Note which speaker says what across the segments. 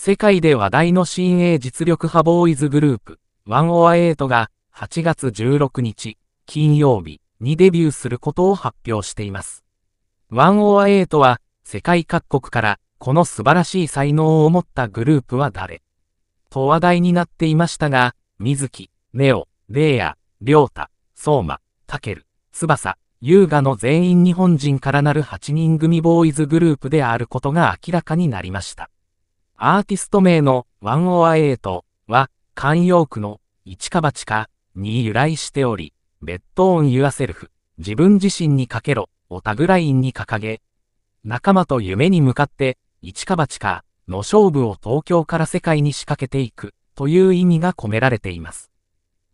Speaker 1: 世界で話題の新鋭実力派ボーイズグループ、ワンオアエイトが8月16日、金曜日にデビューすることを発表しています。ワンオアエイトは世界各国からこの素晴らしい才能を持ったグループは誰と話題になっていましたが、水木、ネオ、レイヤ、リョータ、ソーマ、タケル、翼、優雅の全員日本人からなる8人組ボーイズグループであることが明らかになりました。アーティスト名の108は、慣用句の一か八かに由来しており、ベッドオンユアセルフ、自分自身にかけろをタグラインに掲げ、仲間と夢に向かって一か八かの勝負を東京から世界に仕掛けていくという意味が込められています。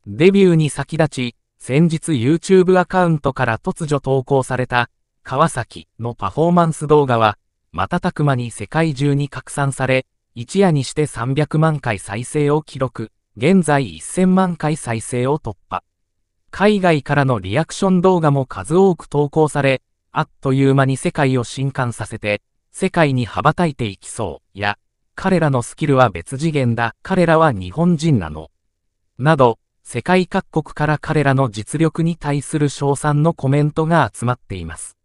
Speaker 1: デビューに先立ち、先日 YouTube アカウントから突如投稿された川崎のパフォーマンス動画は、瞬く間に世界中に拡散され、一夜にして300万回再生を記録、現在1000万回再生を突破。海外からのリアクション動画も数多く投稿され、あっという間に世界を震撼させて、世界に羽ばたいていきそう、や、彼らのスキルは別次元だ、彼らは日本人なの。など、世界各国から彼らの実力に対する賞賛のコメントが集まっています。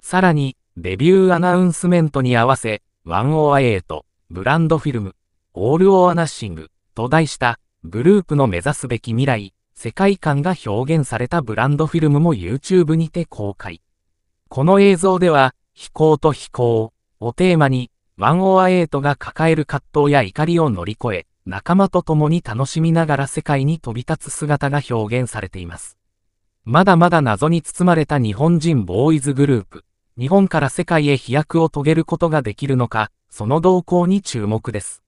Speaker 1: さらに、デビューアナウンスメントに合わせ、1 0ト。ブランドフィルム、オール・オア・ナッシングと題したグループの目指すべき未来、世界観が表現されたブランドフィルムも YouTube にて公開。この映像では、飛行と飛行をテーマに、ワンオアエイトが抱える葛藤や怒りを乗り越え、仲間と共に楽しみながら世界に飛び立つ姿が表現されています。まだまだ謎に包まれた日本人ボーイズグループ。日本から世界へ飛躍を遂げることができるのか、その動向に注目です。